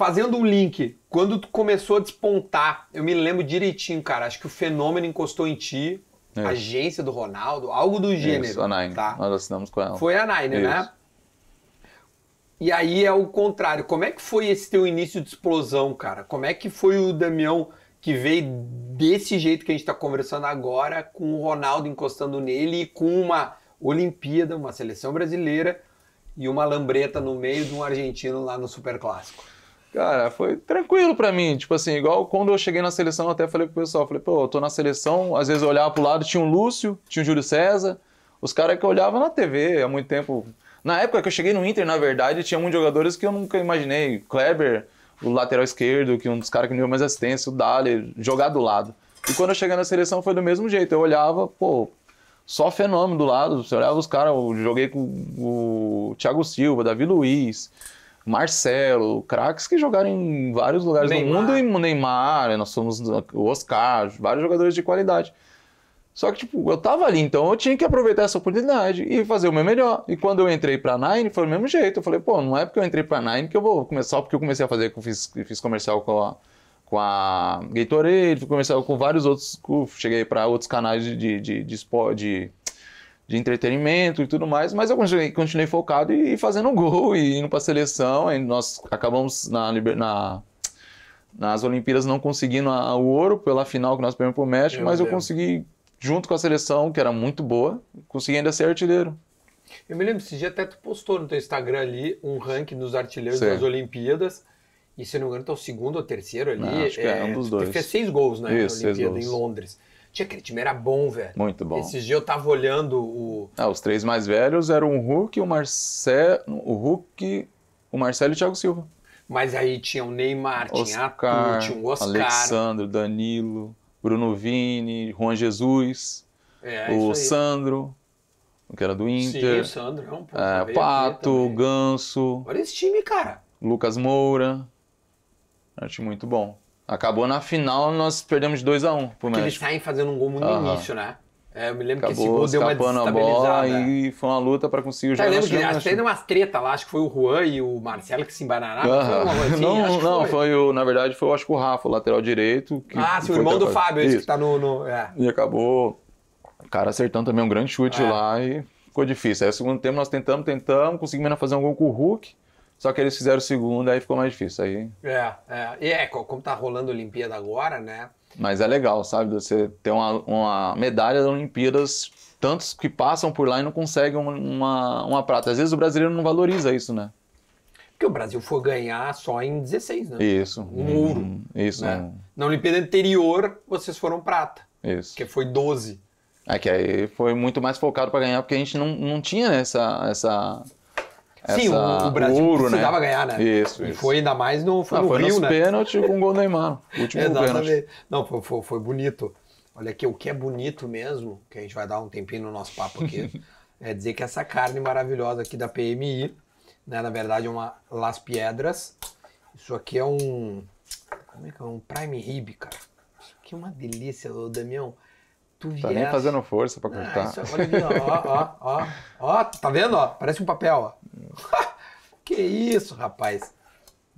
fazendo um link, quando tu começou a despontar, eu me lembro direitinho, cara, acho que o fenômeno encostou em ti, Isso. É. agência do Ronaldo, algo do gênero. Isso, a Nine. Tá? Nós assinamos com ela. Foi a Nine, né? Isso. né? E aí é o contrário. Como é que foi esse teu início de explosão, cara? Como é que foi o Damião que veio desse jeito que a gente está conversando agora, com o Ronaldo encostando nele e com uma Olimpíada, uma seleção brasileira e uma lambreta no meio de um argentino lá no Super Clássico? Cara, foi tranquilo para mim. Tipo assim, igual quando eu cheguei na seleção, eu até falei pro pessoal, falei, pô, eu tô na seleção, às vezes eu olhava pro lado, tinha o um Lúcio, tinha o um Júlio César, os caras que eu olhava na TV há muito tempo. Na época que eu cheguei no Inter, na verdade, tinha muitos jogadores que eu nunca imaginei. Kleber, o lateral esquerdo, que é um dos caras que me deu mais assistência, o Dali, jogar do lado. E quando eu cheguei na seleção foi do mesmo jeito. Eu olhava, pô, só fenômeno do lado. Você olhava os caras, eu joguei com o Thiago Silva, Davi Luiz, Marcelo, craques que jogaram em vários lugares Neymar. do mundo, e Neymar, nós somos né, o Oscar, vários jogadores de qualidade. Só que, tipo, eu tava ali, então eu tinha que aproveitar essa oportunidade e fazer o meu melhor. E quando eu entrei pra Nine, foi do mesmo jeito. Eu falei, pô, não é porque eu entrei pra Nine que eu vou começar, porque eu comecei a fazer, eu fiz, fiz comercial com a, com a Gatorade, fui comercial com vários outros, cheguei para outros canais de, de, de, de, de de entretenimento e tudo mais, mas eu continuei, continuei focado e, e fazendo gol e indo para seleção. E nós acabamos na, na nas Olimpíadas não conseguindo a, a, o ouro pela final que nós perdemos para o México, mas eu consegui, junto com a seleção, que era muito boa, consegui ainda ser artilheiro. Eu me lembro, esse dia até tu postou no teu Instagram ali um ranking dos artilheiros Sim. das Olimpíadas. E se não me engano, tá o segundo ou terceiro ali. Não, acho que é, é um dos dois. Tu fez seis gols, né? Isso, na Olimpíada em Londres. Tinha aquele time, era bom, velho. Muito bom. Esses dias eu tava olhando o. Ah, os três mais velhos eram o Hulk, o Marcelo. O Hulk, o Marcelo e o Thiago Silva. Mas aí tinha o Neymar, Oscar, tinha Arthur, tinha o Oscar. Alexandre, Danilo, Bruno Vini, Juan Jesus, é, o Sandro que era do Inter. Sim, o Sandro, não, pô, é, é Pato, Ganso. Olha esse time, cara. Lucas Moura. Acho muito bom. Acabou na final, nós perdemos de 2 a 1 um pro México. Que eles saem fazendo um gol no início, né? É, eu me lembro Acabou que esse gol deu uma escapando a bola e foi uma luta pra conseguir o Tá, eu lembro que nós até deu umas treta lá, acho que foi o Juan e o Marcelo que se embaranaram. final. acho Não, que não, foi o, na verdade foi acho que o Rafa, o lateral direito. que- Ah, sim, o irmão do Fábio, esse que tá no... no- é. E acabou o cara acertando também um grande chute É. lá e ficou difícil. Aí o segundo tempo nós tentamos, tentamos, conseguimos ainda fazer um gol com o Hulk. Só que eles fizeram o segundo, aí ficou mais difícil. Aí... É, é. E é, como tá rolando a Olimpíada agora, né? Mas é legal, sabe? Você ter uma, uma medalha das Olimpíadas, tantos que passam por lá e não conseguem uma, uma prata. Às vezes o brasileiro não valoriza isso, né? Porque o Brasil foi ganhar só em 16, né? Isso. Um ouro. Hum, isso. Né? Na Olimpíada anterior, vocês foram prata. Isso. Que foi 12. É que aí foi muito mais focado para ganhar, porque a gente não, não tinha essa, essa Sim, o, o Brasil ouro, né? precisava né? ganhar, né? Isso, isso. E foi ainda mais no, foi Não, ah, no foi Rio, nos né? com o gol do Neymar. Último Exatamente. Pênalti. Não, foi, foi, foi, bonito. Olha aqui, o que é bonito mesmo, que a gente vai dar um tempinho no nosso papo aqui, é dizer que essa carne maravilhosa aqui da PMI, né, na verdade é uma Las Piedras. Isso aqui é um... Como é que é? Um prime rib, cara. Isso aqui é uma delícia, ô Damião. Tu viesse... Tá nem fazendo força pra cortar. Ah, isso, é- olha aqui, ó, ó, ó, ó, ó. Tá vendo, ó? Parece um papel, ó. que isso, rapaz?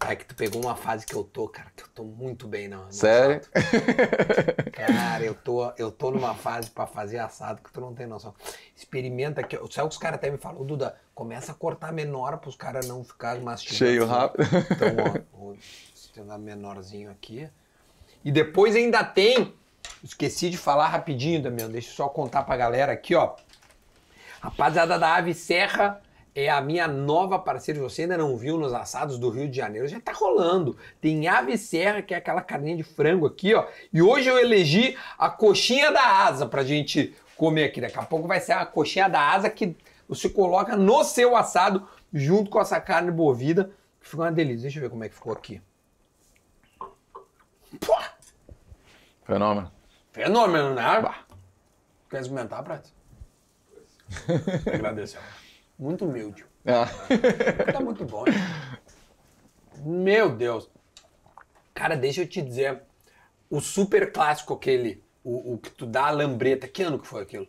É que tu pegou uma fase que eu tô, cara, que eu tô muito bem não. Sério? cara, eu tô, eu tô numa fase pra fazer assado que tu não tem noção. Experimenta aqui. Sabe que os caras até me falaram? Duda, começa a cortar menor pros caras não ficarem mastigando. Cheio assim, rápido. Então, ó, vou tentar menorzinho aqui. E depois ainda tem. Esqueci de falar rapidinho, Damião. Deixa eu só contar pra galera aqui, ó. Rapaziada da Ave Serra é a minha nova parceira você ainda não viu nos assados do Rio de Janeiro. Já tá rolando. Tem ave serra, que é aquela carninha de frango aqui, ó. E hoje eu elegi a coxinha da asa pra gente comer aqui. Daqui a pouco vai ser a coxinha da asa que você coloca no seu assado junto com essa carne bovina. Ficou uma delícia. Deixa eu ver como é que ficou aqui. Pô! Fenômeno. Fenômeno, né? Bah. Quer experimentar, Prato? Agradeço. Muito humilde. Ah. Tá muito bom. Né? Meu Deus. Cara, deixa eu te dizer. O super clássico aquele, o, o que tu dá a lambreta, que ano que foi aquilo?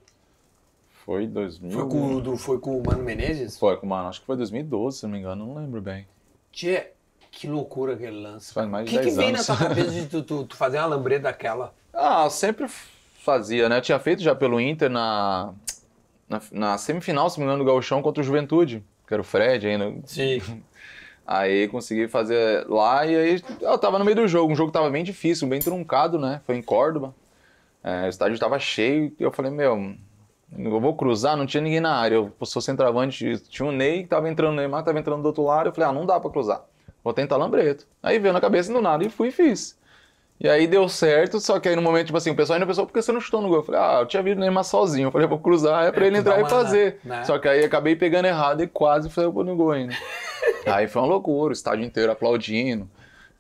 Foi 2000. Foi com, do, foi com o Mano Menezes? Foi com o Mano, acho que foi 2012, se não me engano, não lembro bem. Tchê, que loucura aquele lance. Faz mais de que 10 que anos. O que vem na tua cabeça de tu, tu, tu fazer uma lambreta daquela? Ah, sempre fazia, né? Eu tinha feito já pelo Inter na, na, na semifinal, se me engano, do Gauchão contra o Juventude, que era o Fred ainda. Sim. Aí consegui fazer lá e aí eu tava no meio do jogo. Um jogo que tava bem difícil, bem truncado, né? Foi em Córdoba. É, o estádio tava cheio e eu falei, meu, eu vou cruzar, não tinha ninguém na área. Eu sou centroavante, tinha o um Ney que tava entrando, o Neymar tava entrando do outro lado. Eu falei, ah, não dá pra cruzar. Vou tentar lambreto. Aí veio na cabeça do nada e fui e fiz. E aí deu certo, só que aí no momento, tipo assim, o pessoal ainda pensou, por que você não chutou no gol? Eu falei, ah, eu tinha visto Neymar sozinho. Eu falei, vou cruzar, é pra é, ele entrar e fazer. Né? Só que aí acabei pegando errado e quase o no gol ainda. aí foi uma loucura, o estádio inteiro aplaudindo.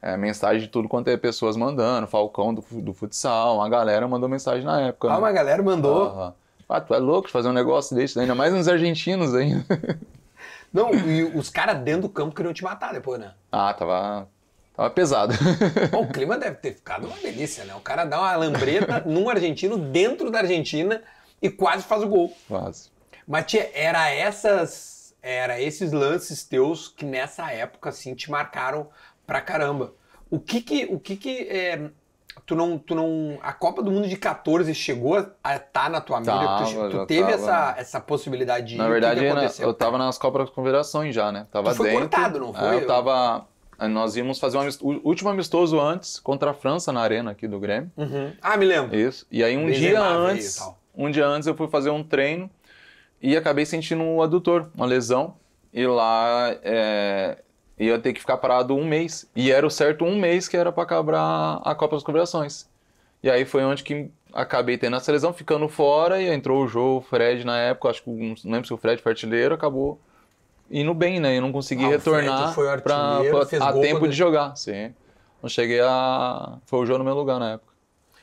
É, mensagem de tudo quanto é pessoas mandando, Falcão do, do futsal, uma galera mandou mensagem na época. Ah, né? uma galera mandou. Uhum. Ah, tu é louco de fazer um negócio desse, ainda mais uns argentinos ainda. Não, e os caras dentro do campo queriam te matar depois, né? Ah, tava, Tava pesado. Bom, o clima deve ter ficado uma delícia, né? O cara dá uma lambreta num argentino dentro da Argentina e quase faz o gol. Quase. Mas, tia, era essas. Era esses lances teus que nessa época, assim, te marcaram pra caramba. O que que. O que, que é, tu, não, tu não. A Copa do Mundo de 14 chegou a estar tá na tua mira? tu, tu teve tava. essa, essa possibilidade de. Na verdade, eu tava nas Copas das Confederações já, né? Tava tu foi dentro. Cortado, não é, foi? eu tava ah, nós íamos fazer um amistoso, o último amistoso antes contra a França na arena aqui do Grêmio. Uhum. Ah, me lembro. Isso. E aí um Bem dia antes, um dia antes eu fui fazer um treino e acabei sentindo um adutor, uma lesão. E lá é, ia ter que ficar parado um mês. E era o certo um mês que era para acabar a Copa das Confederações. E aí foi onde que acabei tendo essa lesão, ficando fora e entrou o jogo, o Fred na época, acho que não lembro se o Fred foi artilheiro, acabou indo bem, né? Eu não consegui ah, retornar para a tempo de... jogar, sim. Não cheguei a... Foi o Jô no meu lugar na época.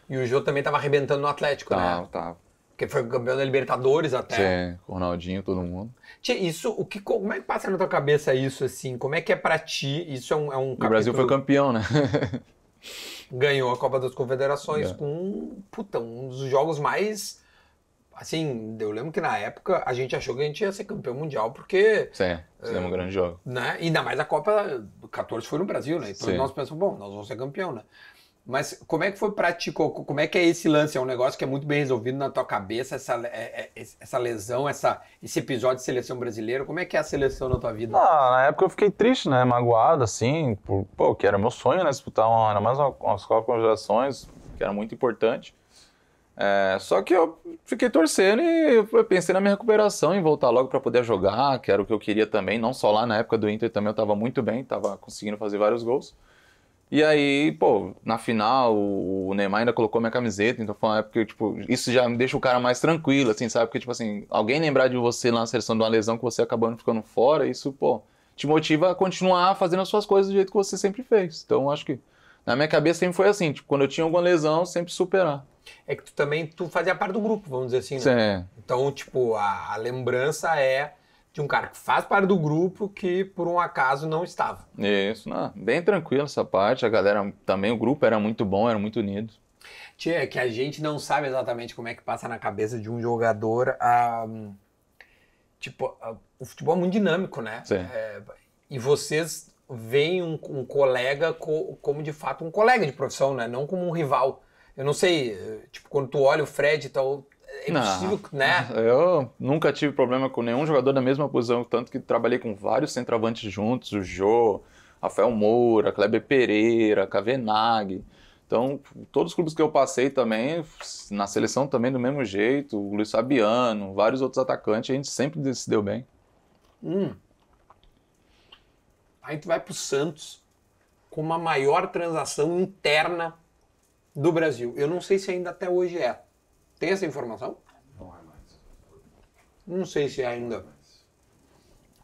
E o Jô também tava arrebentando no Atlético, né? Tava, tava. Porque foi campeão da Libertadores até. Sim, com o Ronaldinho, todo mundo. Tia, isso, o que, como é que passa na tua cabeça isso, assim? Como é que é pra ti? Isso é um, é um capítulo... O Brasil foi campeão, né? Ganhou a Copa das Confederações é. com, puta, um dos jogos mais assim, eu lembro que na época a gente achou que a gente ia ser campeão mundial, porque. Sim, eh, isso é, um grande jogo. Né? E ainda mais a Copa 14 foi no Brasil, né? Então Sim. nós pensamos, bom, nós vamos ser campeão, né? Mas como é que foi praticou Como é que é esse lance? É um negócio que é muito bem resolvido na tua cabeça, essa, é, é, essa lesão, essa, esse episódio de seleção brasileira. Como é que é a seleção na tua vida? Ah, na época eu fiquei triste, né? Magoado, assim, por, pô, que era meu sonho, né? Disputar uma, mais umas Copas Confederações, que era muito importante. É, só que eu fiquei torcendo e pensei na minha recuperação, em voltar logo para poder jogar, que era o que eu queria também, não só lá na época do Inter também eu estava muito bem, estava conseguindo fazer vários gols. E aí, pô, na final o Neymar ainda colocou minha camiseta, então foi uma época que, tipo, isso já me deixa o cara mais tranquilo, assim, sabe? Porque, tipo assim, alguém lembrar de você lá na seleção de uma lesão que você acabando ficando fora, isso, pô, te motiva a continuar fazendo as suas coisas do jeito que você sempre fez. Então, acho que na minha cabeça sempre foi assim, tipo, quando eu tinha alguma lesão, sempre superar é que tu também tu fazia parte do grupo, vamos dizer assim, né? Sim. Então, tipo, a, a, lembrança é de um cara que faz parte do grupo que por um acaso não estava. Isso, né? bem tranquilo essa parte. A galera também, o grupo era muito bom, era muito unido. Tia, é que a gente não sabe exatamente como é que passa na cabeça de um jogador a. tipo, a, o futebol é muito dinâmico, né? Sim. É, e vocês veem um, um colega co, como de fato um colega de profissão, né? Não como um rival. Eu não sei, tipo, quando tu olha o Fred e tal, é impossível, não, né? Eu nunca tive problema com nenhum jogador da mesma posição, tanto que trabalhei com vários centroavantes juntos, o Jô, Rafael Moura, Kleber Pereira, Kavenag. Então, todos os clubes que eu passei também, na seleção também do mesmo jeito, o Luiz Fabiano, vários outros atacantes, a gente sempre se deu bem. Hum. Aí tu vai pro Santos com uma maior transação interna do Brasil. Eu não sei se ainda até hoje é. Tem essa informação? Não é mais. Não sei se é ainda.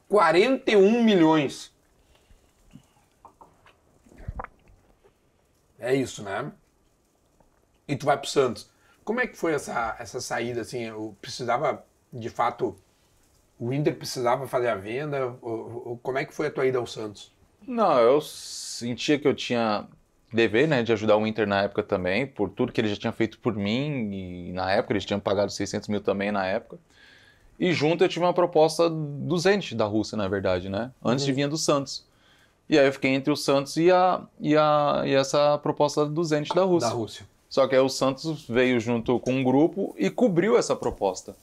41 milhões. É isso, né? E tu vai pro Santos. Como é que foi essa, essa saída, assim? Eu precisava, de fato, o Inter precisava fazer a venda? Ou, ou, como é que foi a tua ida ao Santos? Não, eu sentia que eu tinha dever, né, de ajudar o Inter na época também, por tudo que ele já tinha feito por mim, e na época eles tinham pagado 600 mil também na época. E junto eu tive uma proposta do Zenit, da Rússia, na verdade, né, antes uhum. de vir do Santos. E aí eu fiquei entre o Santos e, a, e, a, e essa proposta do Zenit da Rússia. Da Rússia. Só que aí o Santos veio junto com um grupo e cobriu essa proposta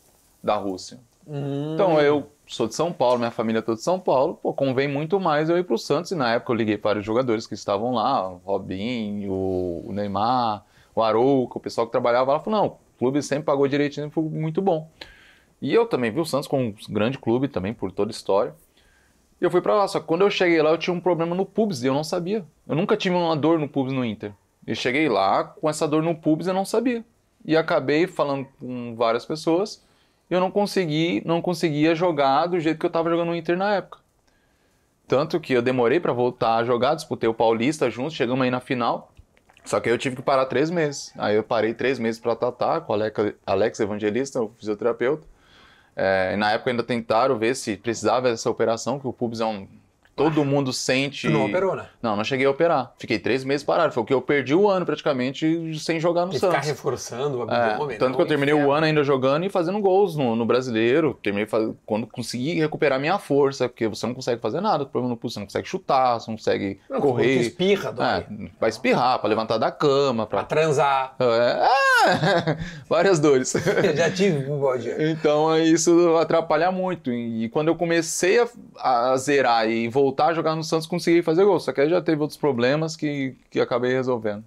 da Rússia. Então, hum. Então eu sou de São Paulo, minha família é toda de São Paulo, pô, convém muito mais eu ir para o Santos. E na época eu liguei para os jogadores que estavam lá, o Robinho, o Neymar, o Arouca, o pessoal que trabalhava lá, falou, não, o clube sempre pagou direitinho, foi muito bom. E eu também vi o Santos como um grande clube também, por toda a história. E eu fui para lá, só que quando eu cheguei lá eu tinha um problema no pubis e eu não sabia. Eu nunca tive uma dor no pubis no Inter. Eu cheguei lá com essa dor no pubis e eu não sabia. E acabei falando com várias pessoas eu não consegui, não conseguia jogar do jeito que eu estava jogando no Inter na época. Tanto que eu demorei para voltar a jogar, disputei o Paulista junto, chegamos aí na final. Só que aí eu tive que parar três meses. Aí eu parei três meses para tratar com o Alex Evangelista, o fisioterapeuta. É, na época ainda tentaram ver se precisava dessa operação, que o pubis é um, Todo mundo sente. não operou, né? Não, não cheguei a operar. Fiquei três meses parado. Foi o que eu perdi o ano praticamente sem jogar no Tem Santos. Ficar reforçando o abdômen. É, tanto não, que eu terminei inferno. o ano ainda jogando e fazendo gols no, no brasileiro. Terminei faz... quando consegui recuperar minha força, porque você não consegue fazer nada, problema no pulso, você não consegue chutar, você não consegue não, correr. Você espirra, é, dói. É, vai espirrar, pra levantar da cama. Pra, pra transar. É, é várias dores. Eu já tive um Então isso atrapalha muito. E quando eu comecei a, a zerar e voltar voltar a jogar no Santos, conseguir fazer gol. Só que aí já teve outros problemas que, que acabei resolvendo.